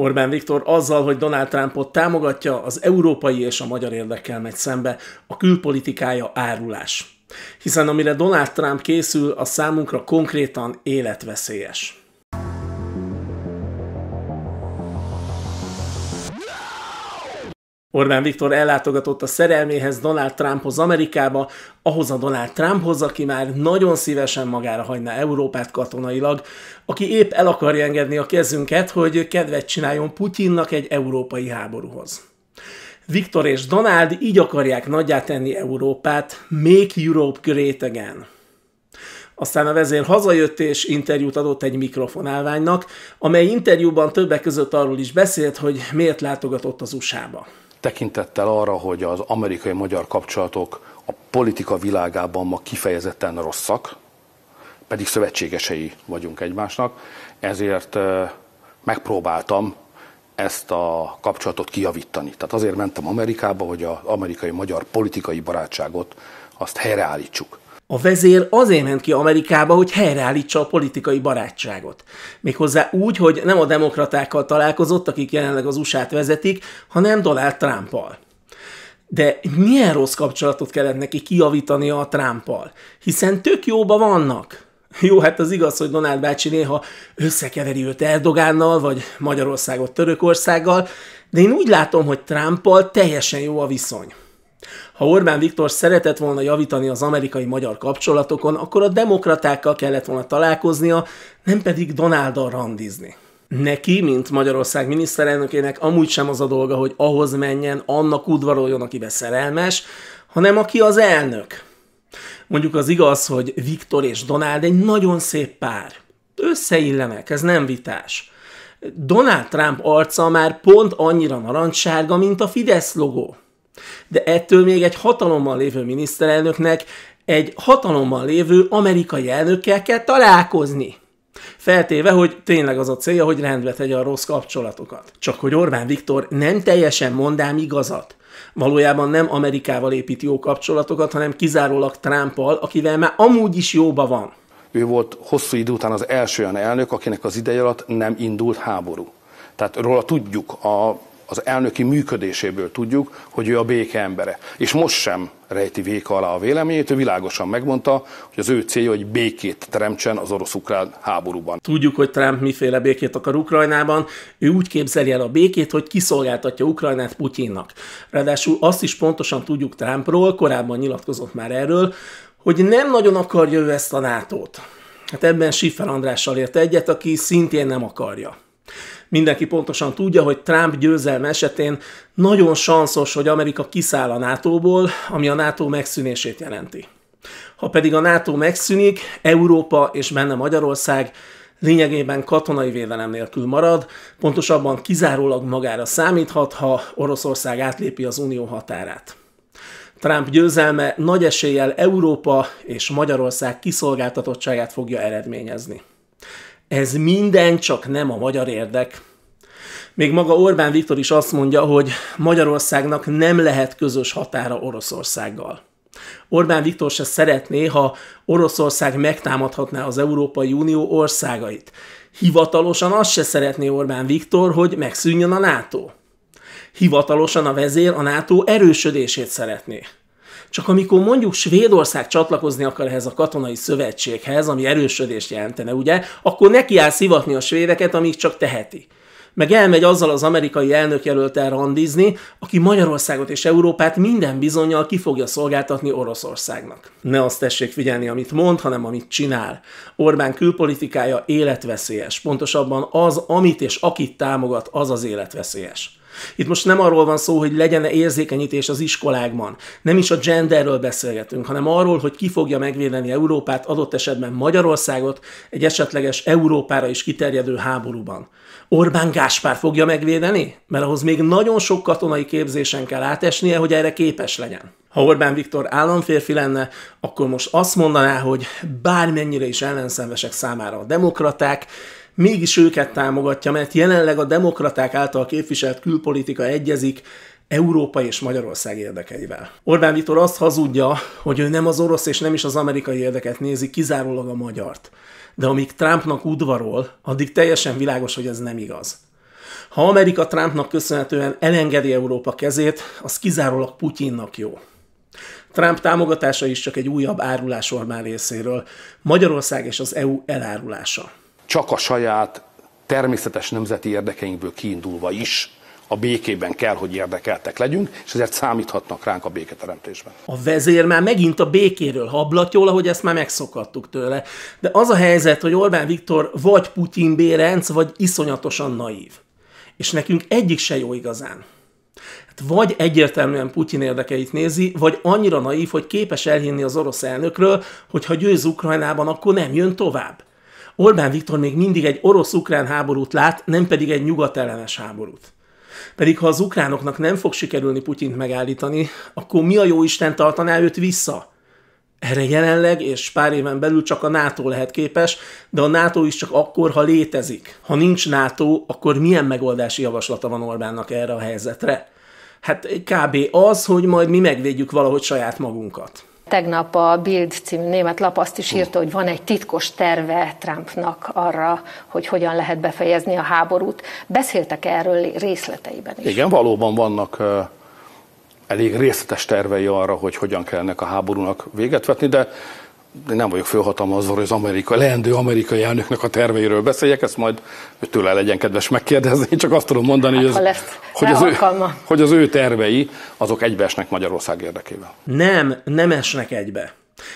Orbán Viktor azzal, hogy Donald Trumpot támogatja, az európai és a magyar érdekkel megy szembe, a külpolitikája árulás. Hiszen amire Donald Trump készül, az számunkra konkrétan életveszélyes. Orbán Viktor ellátogatott a szerelméhez Donald Trumphoz Amerikába, ahhoz a Donald Trumphoz, aki már nagyon szívesen magára hagyná Európát katonailag, aki épp el akarja engedni a kezünket, hogy kedvet csináljon Putyinnak egy európai háborúhoz. Viktor és Donald így akarják nagyjá tenni Európát, make Europe great again. Aztán a vezér hazajött és interjút adott egy mikrofonálványnak, amely interjúban többek között arról is beszélt, hogy miért látogatott az USA-ba tekintettel arra, hogy az amerikai-magyar kapcsolatok a politika világában ma kifejezetten rosszak, pedig szövetségesei vagyunk egymásnak, ezért megpróbáltam ezt a kapcsolatot kijavítani. Tehát azért mentem Amerikába, hogy az amerikai-magyar politikai barátságot azt helyreállítsuk. A vezér azért ment ki Amerikába, hogy helyreállítsa a politikai barátságot. Méghozzá úgy, hogy nem a demokratákkal találkozott, akik jelenleg az USA-t vezetik, hanem Donald Trumpal. De milyen rossz kapcsolatot kellett neki kiavítani a Trumpal? Hiszen tök jóba vannak. Jó, hát az igaz, hogy Donald bácsi néha összekeveri őt Erdogánnal, vagy Magyarországot Törökországgal, de én úgy látom, hogy Trumpal teljesen jó a viszony. Ha Orbán Viktor szeretett volna javítani az amerikai-magyar kapcsolatokon, akkor a demokratákkal kellett volna találkoznia, nem pedig Donáldal randizni neki, mint Magyarország miniszterelnökének amúgy sem az a dolga, hogy ahhoz menjen, annak udvaroljon, akibe szerelmes, hanem aki az elnök. Mondjuk az igaz, hogy Viktor és Donald egy nagyon szép pár. Összeillenek, ez nem vitás. Donald Trump arca már pont annyira narancssárga, mint a Fidesz logó. De ettől még egy hatalommal lévő miniszterelnöknek egy hatalommal lévő amerikai elnökkel kell találkozni. Feltéve, hogy tényleg az a célja, hogy rendbe tegye a rossz kapcsolatokat. Csak hogy Orbán Viktor nem teljesen mondám igazat. Valójában nem Amerikával épít jó kapcsolatokat, hanem kizárólag Trumpal, akivel már amúgy is jóba van. Ő volt hosszú idő után az első olyan elnök, akinek az ideje alatt nem indult háború. Tehát róla tudjuk a az elnöki működéséből tudjuk, hogy ő a béke embere. És most sem rejti véka alá a véleményét, ő világosan megmondta, hogy az ő célja, hogy békét teremtsen az orosz-ukrán háborúban. Tudjuk, hogy Trump miféle békét akar Ukrajnában. Ő úgy képzeli el a békét, hogy kiszolgáltatja Ukrajnát Putyinnak. Ráadásul azt is pontosan tudjuk Trumpról, korábban nyilatkozott már erről, hogy nem nagyon akarja ő ezt a nato -t. Hát ebben Siffer Andrással ért egyet, aki szintén nem akarja mindenki pontosan tudja, hogy Trump győzelme esetén nagyon sanszos, hogy Amerika kiszáll a NATO-ból, ami a NATO megszűnését jelenti. Ha pedig a NATO megszűnik, Európa és benne Magyarország lényegében katonai védelem nélkül marad, pontosabban kizárólag magára számíthat, ha Oroszország átlépi az unió határát. Trump győzelme nagy eséllyel Európa és Magyarország kiszolgáltatottságát fogja eredményezni. Ez minden csak nem a magyar érdek. Még maga Orbán Viktor is azt mondja, hogy Magyarországnak nem lehet közös határa Oroszországgal. Orbán Viktor se szeretné, ha Oroszország megtámadhatná az Európai Unió országait. Hivatalosan azt se szeretné Orbán Viktor, hogy megszűnjön a NATO. Hivatalosan a vezér a NATO erősödését szeretné. Csak amikor mondjuk Svédország csatlakozni akar ehhez a katonai szövetséghez, ami erősödést jelentene, ugye, akkor neki áll szivatni a svédeket, amíg csak teheti meg elmegy azzal az amerikai elnök elnökjelöltel randizni, aki Magyarországot és Európát minden bizonyal ki fogja szolgáltatni Oroszországnak. Ne azt tessék figyelni, amit mond, hanem amit csinál. Orbán külpolitikája életveszélyes, pontosabban az, amit és akit támogat, az az életveszélyes. Itt most nem arról van szó, hogy legyen érzékenyítés az iskolákban. Nem is a genderről beszélgetünk, hanem arról, hogy ki fogja megvédeni Európát, adott esetben Magyarországot egy esetleges Európára is kiterjedő háborúban. Orbán Gáspár fogja megvédeni? Mert ahhoz még nagyon sok katonai képzésen kell átesnie, hogy erre képes legyen. Ha Orbán Viktor államférfi lenne, akkor most azt mondaná, hogy bármennyire is ellenszenvesek számára a demokraták, mégis őket támogatja, mert jelenleg a demokraták által képviselt külpolitika egyezik Európa és Magyarország érdekeivel. Orbán Viktor azt hazudja, hogy ő nem az orosz és nem is az amerikai érdeket nézi, kizárólag a magyart. De amíg Trumpnak udvarol, addig teljesen világos, hogy ez nem igaz. Ha Amerika Trumpnak köszönhetően elengedi Európa kezét, az kizárólag Putyinnak jó. Trump támogatása is csak egy újabb árulás Orbán részéről, Magyarország és az EU elárulása csak a saját természetes nemzeti érdekeinkből kiindulva is a békében kell, hogy érdekeltek legyünk, és ezért számíthatnak ránk a béketeremtésben. A vezér már megint a békéről hablatyol, ahogy ezt már megszokhattuk tőle. De az a helyzet, hogy Orbán Viktor vagy Putyin Bérenc, vagy iszonyatosan naív. És nekünk egyik se jó igazán. Hát vagy egyértelműen Putyin érdekeit nézi, vagy annyira naív, hogy képes elhinni az orosz elnökről, hogy ha győz Ukrajnában, akkor nem jön tovább. Orbán Viktor még mindig egy orosz-ukrán háborút lát, nem pedig egy nyugatellenes háborút. Pedig ha az ukránoknak nem fog sikerülni Putyint megállítani, akkor mi a jó Isten tartaná őt vissza? Erre jelenleg és pár éven belül csak a NATO lehet képes, de a NATO is csak akkor, ha létezik. Ha nincs NATO, akkor milyen megoldási javaslata van Orbánnak erre a helyzetre? Hát kb. az, hogy majd mi megvédjük valahogy saját magunkat. Tegnap a Bild című német lap azt is írta, hogy van egy titkos terve Trumpnak arra, hogy hogyan lehet befejezni a háborút. Beszéltek erről részleteiben is. Igen, valóban vannak elég részletes tervei arra, hogy hogyan kell ennek a háborúnak véget vetni, de én nem vagyok fölhatalmazva, hogy az Amerika, leendő amerikai elnöknek a terveiről beszéljek, ezt majd tőle legyen kedves megkérdezni, én csak azt tudom mondani, hát, hogy, az, lesz, hogy, az ő, hogy az ő tervei, azok egybeesnek Magyarország érdekével. Nem, nem esnek egybe.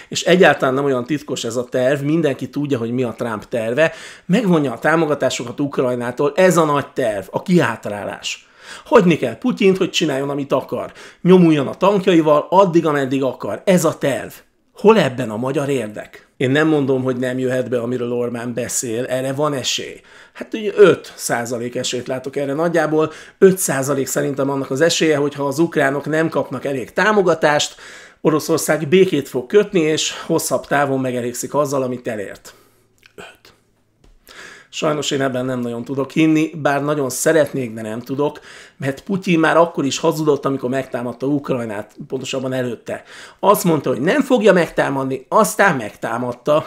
És egyáltalán nem olyan titkos ez a terv, mindenki tudja, hogy mi a Trump terve, megvonja a támogatásokat Ukrajnától, ez a nagy terv, a kiátrálás. Hagyni kell Putyint, hogy csináljon, amit akar. Nyomuljon a tankjaival, addig, ameddig akar. Ez a terv. Hol ebben a magyar érdek? Én nem mondom, hogy nem jöhet be, amiről Ormán beszél, erre van esély. Hát ugye 5 százalék esélyt látok erre nagyjából, 5 százalék szerintem annak az esélye, hogyha az ukránok nem kapnak elég támogatást, Oroszország békét fog kötni, és hosszabb távon megelégszik azzal, amit elért. 5. Sajnos én ebben nem nagyon tudok hinni, bár nagyon szeretnék, de nem tudok, mert Putyin már akkor is hazudott, amikor megtámadta Ukrajnát, pontosabban előtte. Azt mondta, hogy nem fogja megtámadni, aztán megtámadta.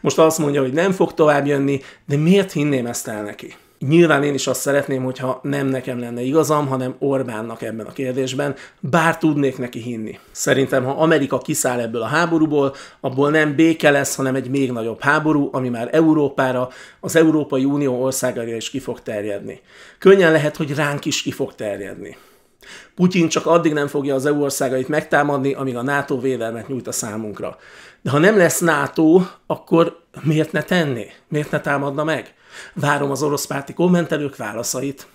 Most azt mondja, hogy nem fog tovább jönni, de miért hinném ezt el neki? Nyilván én is azt szeretném, hogyha nem nekem lenne igazam, hanem Orbánnak ebben a kérdésben, bár tudnék neki hinni. Szerintem, ha Amerika kiszáll ebből a háborúból, abból nem béke lesz, hanem egy még nagyobb háború, ami már Európára, az Európai Unió országaira is ki fog terjedni. Könnyen lehet, hogy ránk is ki fog terjedni. Putyin csak addig nem fogja az EU országait megtámadni, amíg a NATO védelmet nyújt a számunkra. De ha nem lesz NATO, akkor miért ne tenni? Miért ne támadna meg? Várom az orosz párti kommentelők válaszait.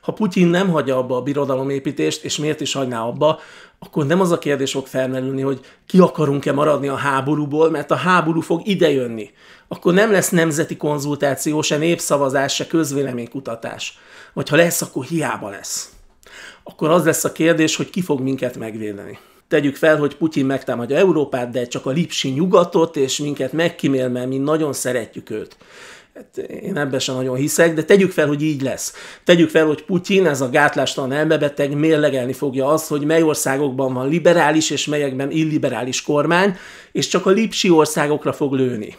Ha Putyin nem hagyja abba a birodalomépítést, és miért is hagyná abba, akkor nem az a kérdés fog felmerülni, hogy ki akarunk-e maradni a háborúból, mert a háború fog idejönni. Akkor nem lesz nemzeti konzultáció, se népszavazás, se közvéleménykutatás. Vagy ha lesz, akkor hiába lesz akkor az lesz a kérdés, hogy ki fog minket megvédeni. Tegyük fel, hogy Putyin megtámadja Európát, de csak a lipsi nyugatot, és minket megkímél, mert mi nagyon szeretjük őt. Hát én ebben sem nagyon hiszek, de tegyük fel, hogy így lesz. Tegyük fel, hogy Putyin, ez a gátlástalan elmebeteg mérlegelni fogja azt, hogy mely országokban van liberális és melyekben illiberális kormány, és csak a lipsi országokra fog lőni.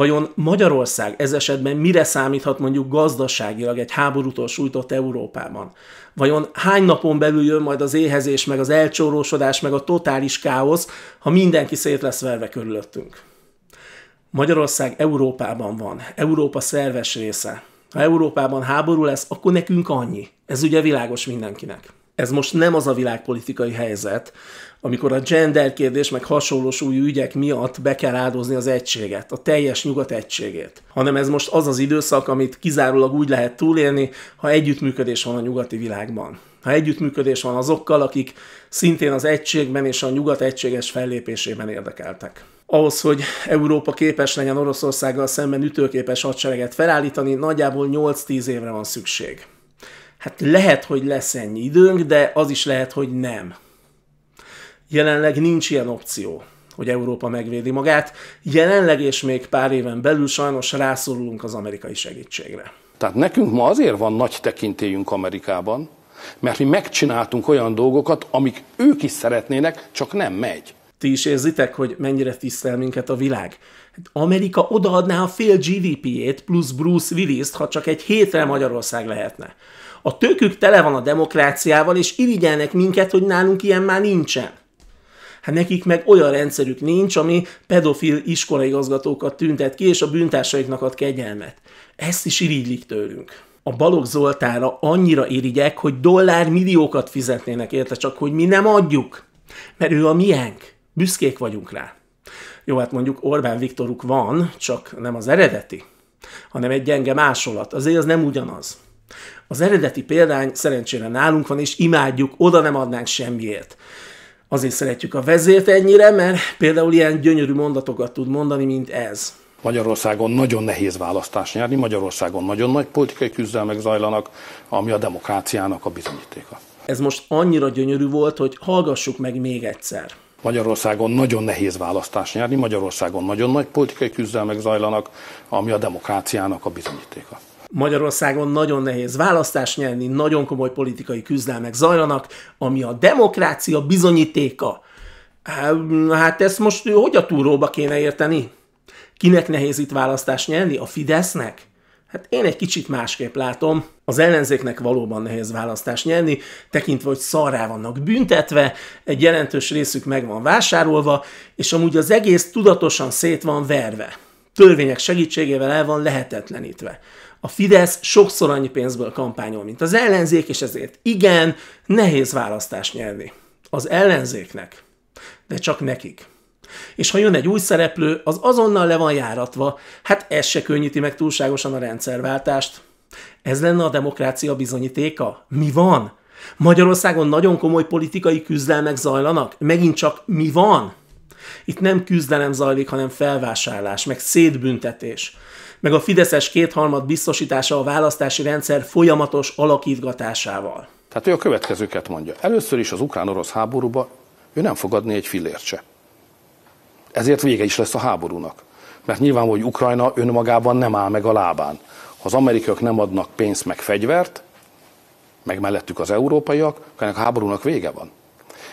Vajon Magyarország ez esetben mire számíthat mondjuk gazdaságilag egy háborútól sújtott Európában? Vajon hány napon belül jön majd az éhezés, meg az elcsórósodás, meg a totális káosz, ha mindenki szét lesz verve körülöttünk? Magyarország Európában van, Európa szerves része. Ha Európában háború lesz, akkor nekünk annyi. Ez ugye világos mindenkinek ez most nem az a világpolitikai helyzet, amikor a gender kérdés meg hasonló súlyú ügyek miatt be kell áldozni az egységet, a teljes nyugat egységét, hanem ez most az az időszak, amit kizárólag úgy lehet túlélni, ha együttműködés van a nyugati világban. Ha együttműködés van azokkal, akik szintén az egységben és a nyugat egységes fellépésében érdekeltek ahhoz, hogy Európa képes legyen Oroszországgal szemben ütőképes hadsereget felállítani, nagyjából 8-10 évre van szükség. Hát lehet, hogy lesz ennyi időnk, de az is lehet, hogy nem. Jelenleg nincs ilyen opció, hogy Európa megvédi magát. Jelenleg és még pár éven belül sajnos rászorulunk az amerikai segítségre. Tehát nekünk ma azért van nagy tekintélyünk Amerikában, mert mi megcsináltunk olyan dolgokat, amik ők is szeretnének, csak nem megy. Ti is érzitek, hogy mennyire tisztel minket a világ? Hát Amerika odaadná a fél gdp ét plusz Bruce Willis-t, ha csak egy hétre Magyarország lehetne a tökük tele van a demokráciával, és irigyelnek minket, hogy nálunk ilyen már nincsen. Hát nekik meg olyan rendszerük nincs, ami pedofil iskolaigazgatókat tüntet ki, és a bűntársaiknak ad kegyelmet. Ezt is irigylik tőlünk. A Balogh Zoltára annyira irigyek, hogy dollár milliókat fizetnének érte, csak hogy mi nem adjuk. Mert ő a miénk. Büszkék vagyunk rá. Jó, hát mondjuk Orbán Viktoruk van, csak nem az eredeti, hanem egy gyenge másolat. Azért az nem ugyanaz. Az eredeti példány szerencsére nálunk van, és imádjuk, oda nem adnánk semmiért. Azért szeretjük a vezért ennyire, mert például ilyen gyönyörű mondatokat tud mondani, mint ez. Magyarországon nagyon nehéz választás nyerni, Magyarországon nagyon nagy politikai küzdelmek zajlanak, ami a demokráciának a bizonyítéka. Ez most annyira gyönyörű volt, hogy hallgassuk meg még egyszer. Magyarországon nagyon nehéz választás nyerni, Magyarországon nagyon nagy politikai küzdelmek zajlanak, ami a demokráciának a bizonyítéka. Magyarországon nagyon nehéz választás nyerni, nagyon komoly politikai küzdelmek zajlanak, ami a demokrácia bizonyítéka. Hát ezt most hogy a túróba kéne érteni? Kinek nehéz itt választást nyerni? A Fidesznek? Hát én egy kicsit másképp látom. Az ellenzéknek valóban nehéz választást nyerni, tekintve, hogy szarrá vannak büntetve, egy jelentős részük meg van vásárolva, és amúgy az egész tudatosan szét van verve. Törvények segítségével el van lehetetlenítve. A Fidesz sokszor annyi pénzből kampányol, mint az ellenzék, és ezért igen, nehéz választást nyerni. Az ellenzéknek, de csak nekik. És ha jön egy új szereplő, az azonnal le van járatva, hát ez se könnyíti meg túlságosan a rendszerváltást. Ez lenne a demokrácia bizonyítéka? Mi van? Magyarországon nagyon komoly politikai küzdelmek zajlanak? Megint csak mi van? Itt nem küzdelem zajlik, hanem felvásárlás, meg szétbüntetés meg a Fideszes kétharmad biztosítása a választási rendszer folyamatos alakítgatásával. Tehát ő a következőket mondja. Először is az ukrán-orosz háborúba ő nem fogadni egy fillért se. Ezért vége is lesz a háborúnak. Mert nyilván, hogy Ukrajna önmagában nem áll meg a lábán. Ha az amerikaiak nem adnak pénzt meg fegyvert, meg mellettük az európaiak, akkor ennek a háborúnak vége van.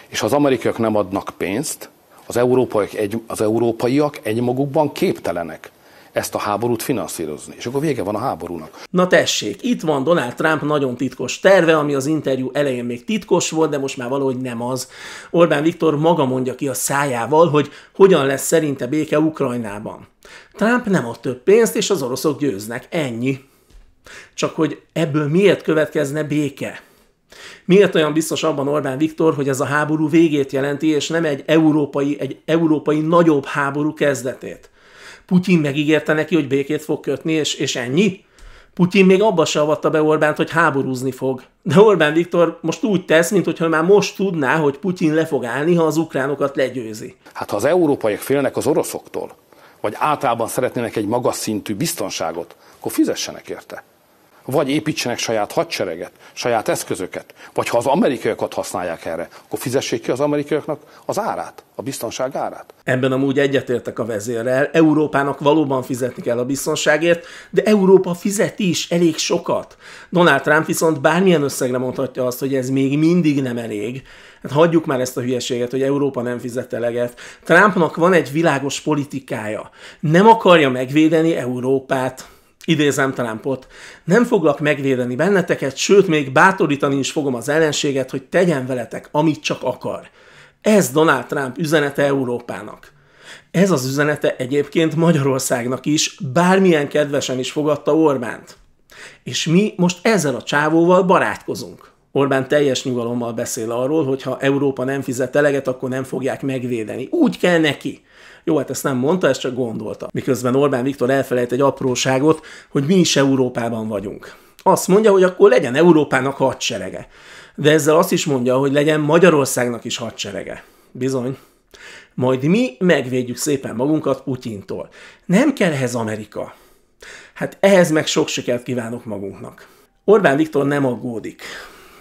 És ha az amerikaiak nem adnak pénzt, az európaiak, egy, az európaiak egymagukban képtelenek ezt a háborút finanszírozni. És akkor vége van a háborúnak. Na tessék, itt van Donald Trump nagyon titkos terve, ami az interjú elején még titkos volt, de most már valahogy nem az. Orbán Viktor maga mondja ki a szájával, hogy hogyan lesz szerinte béke Ukrajnában. Trump nem ad több pénzt, és az oroszok győznek. Ennyi. Csak hogy ebből miért következne béke? Miért olyan biztos abban Orbán Viktor, hogy ez a háború végét jelenti, és nem egy európai, egy európai nagyobb háború kezdetét? Putyin megígérte neki, hogy békét fog kötni, és, és ennyi? Putyin még abba se avatta be Orbánt, hogy háborúzni fog. De Orbán Viktor most úgy tesz, mintha már most tudná, hogy Putyin le fog állni, ha az ukránokat legyőzi. Hát ha az európaiak félnek az oroszoktól, vagy általában szeretnének egy magas szintű biztonságot, akkor fizessenek érte vagy építsenek saját hadsereget, saját eszközöket, vagy ha az amerikaiakat használják erre, akkor fizessék ki az amerikaiaknak az árát, a biztonság árát. Ebben amúgy egyetértek a vezérrel. Európának valóban fizetni kell a biztonságért, de Európa fizet is elég sokat. Donald Trump viszont bármilyen összegre mondhatja azt, hogy ez még mindig nem elég. Hát hagyjuk már ezt a hülyeséget, hogy Európa nem fizet eleget. Trumpnak van egy világos politikája. Nem akarja megvédeni Európát idézem Trumpot, nem foglak megvédeni benneteket, sőt, még bátorítani is fogom az ellenséget, hogy tegyen veletek, amit csak akar. Ez Donald Trump üzenete Európának. Ez az üzenete egyébként Magyarországnak is, bármilyen kedvesen is fogadta Orbánt. És mi most ezzel a csávóval barátkozunk. Orbán teljes nyugalommal beszél arról, hogy ha Európa nem fizet eleget, akkor nem fogják megvédeni. Úgy kell neki. Jó, hát ezt nem mondta, ezt csak gondolta. Miközben Orbán Viktor elfelejt egy apróságot, hogy mi is Európában vagyunk. Azt mondja, hogy akkor legyen Európának hadserege. De ezzel azt is mondja, hogy legyen Magyarországnak is hadserege. Bizony. Majd mi megvédjük szépen magunkat Putyintól. Nem kell ehhez Amerika. Hát ehhez meg sok sikert kívánok magunknak. Orbán Viktor nem aggódik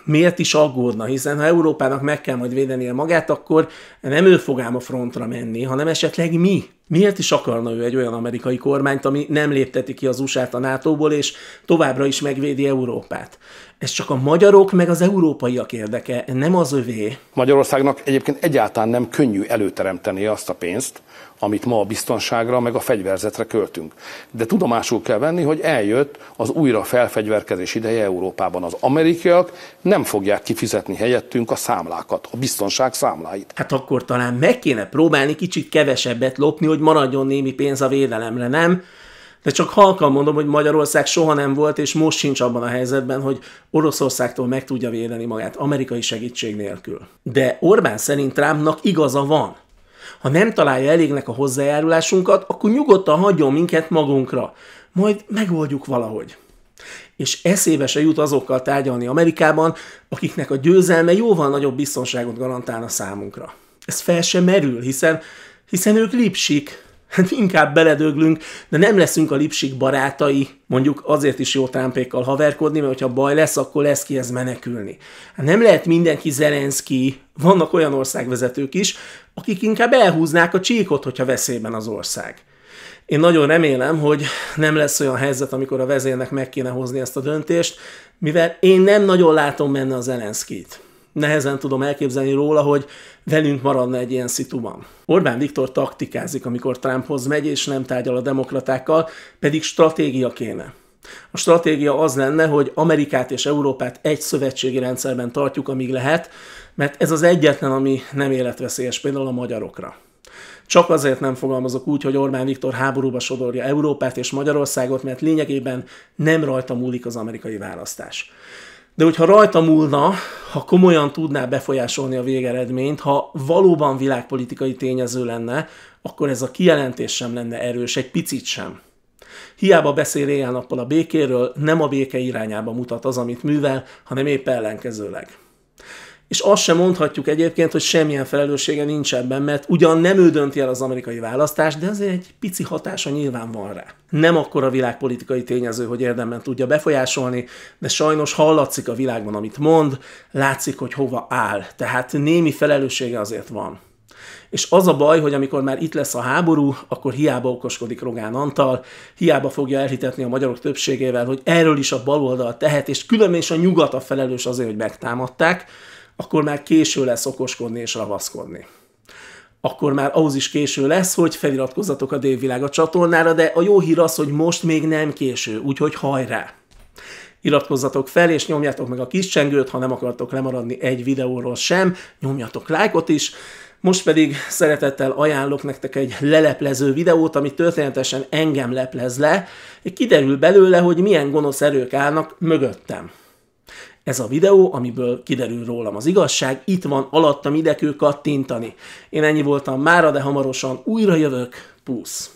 miért is aggódna, hiszen ha Európának meg kell majd védenie magát, akkor nem ő fog ám a frontra menni, hanem esetleg mi. Miért is akarna ő egy olyan amerikai kormányt, ami nem lépteti ki az USA-t a NATO-ból, és továbbra is megvédi Európát? Ez csak a magyarok, meg az európaiak érdeke, nem az övé. Magyarországnak egyébként egyáltalán nem könnyű előteremteni azt a pénzt, amit ma a biztonságra, meg a fegyverzetre költünk. De tudomásul kell venni, hogy eljött az újra felfegyverkezés ideje Európában. Az amerikaiak nem fogják kifizetni helyettünk a számlákat, a biztonság számláit. Hát akkor talán meg kéne próbálni kicsit kevesebbet lopni, hogy maradjon némi pénz a védelemre, nem? De csak halkan mondom, hogy Magyarország soha nem volt, és most sincs abban a helyzetben, hogy Oroszországtól meg tudja védeni magát amerikai segítség nélkül. De Orbán szerint Trumpnak igaza van. Ha nem találja elégnek a hozzájárulásunkat, akkor nyugodtan hagyjon minket magunkra. Majd megoldjuk valahogy. És eszébe se jut azokkal tárgyalni Amerikában, akiknek a győzelme jóval nagyobb biztonságot garantálna számunkra. Ez fel sem merül, hiszen, hiszen ők lipsik, hát inkább beledöglünk, de nem leszünk a lipsik barátai. Mondjuk azért is jó Trumpékkal haverkodni, mert ha baj lesz, akkor lesz ez menekülni. Hát nem lehet mindenki Zelenszki, vannak olyan országvezetők is, akik inkább elhúznák a csíkot, hogyha veszélyben az ország. Én nagyon remélem, hogy nem lesz olyan helyzet, amikor a vezérnek meg kéne hozni ezt a döntést, mivel én nem nagyon látom benne az Zelenszkit. Nehezen tudom elképzelni róla, hogy velünk maradna egy ilyen szituban. Orbán Viktor taktikázik, amikor Trumphoz megy, és nem tárgyal a demokratákkal, pedig stratégia kéne. A stratégia az lenne, hogy Amerikát és Európát egy szövetségi rendszerben tartjuk, amíg lehet, mert ez az egyetlen, ami nem életveszélyes például a magyarokra. Csak azért nem fogalmazok úgy, hogy Orbán Viktor háborúba sodorja Európát és Magyarországot, mert lényegében nem rajta múlik az amerikai választás. De hogyha rajta múlna, ha komolyan tudná befolyásolni a végeredményt, ha valóban világpolitikai tényező lenne, akkor ez a kijelentés sem lenne erős, egy picit sem. Hiába beszél éjjel-nappal a békéről, nem a béke irányába mutat az, amit művel, hanem épp ellenkezőleg és azt sem mondhatjuk egyébként, hogy semmilyen felelőssége nincs ebben, mert ugyan nem ő dönti el az amerikai választást, de azért egy pici hatása nyilván van rá. Nem akkor a világpolitikai tényező, hogy érdemben tudja befolyásolni, de sajnos hallatszik a világban, amit mond, látszik, hogy hova áll. Tehát némi felelőssége azért van. És az a baj, hogy amikor már itt lesz a háború, akkor hiába okoskodik Rogán Antal, hiába fogja elhitetni a magyarok többségével, hogy erről is a baloldal tehet, és különben is a nyugat a felelős azért, hogy megtámadták akkor már késő lesz okoskodni és ravaszkodni akkor már ahhoz is késő lesz, hogy feliratkozzatok a a csatornára, de a jó hír az, hogy most még nem késő, úgyhogy hajrá! Iratkozzatok fel, és nyomjátok meg a kis csengőt, ha nem akartok lemaradni egy videóról sem, nyomjatok lájkot is, most pedig szeretettel ajánlok nektek egy leleplező videót, ami történetesen engem leplez le, És kiderül belőle, hogy milyen gonosz erők állnak mögöttem ez a videó, amiből kiderül rólam az igazság, itt van alattam idekő kattintani. Én ennyi voltam mára, de hamarosan újra jövök. Pusz!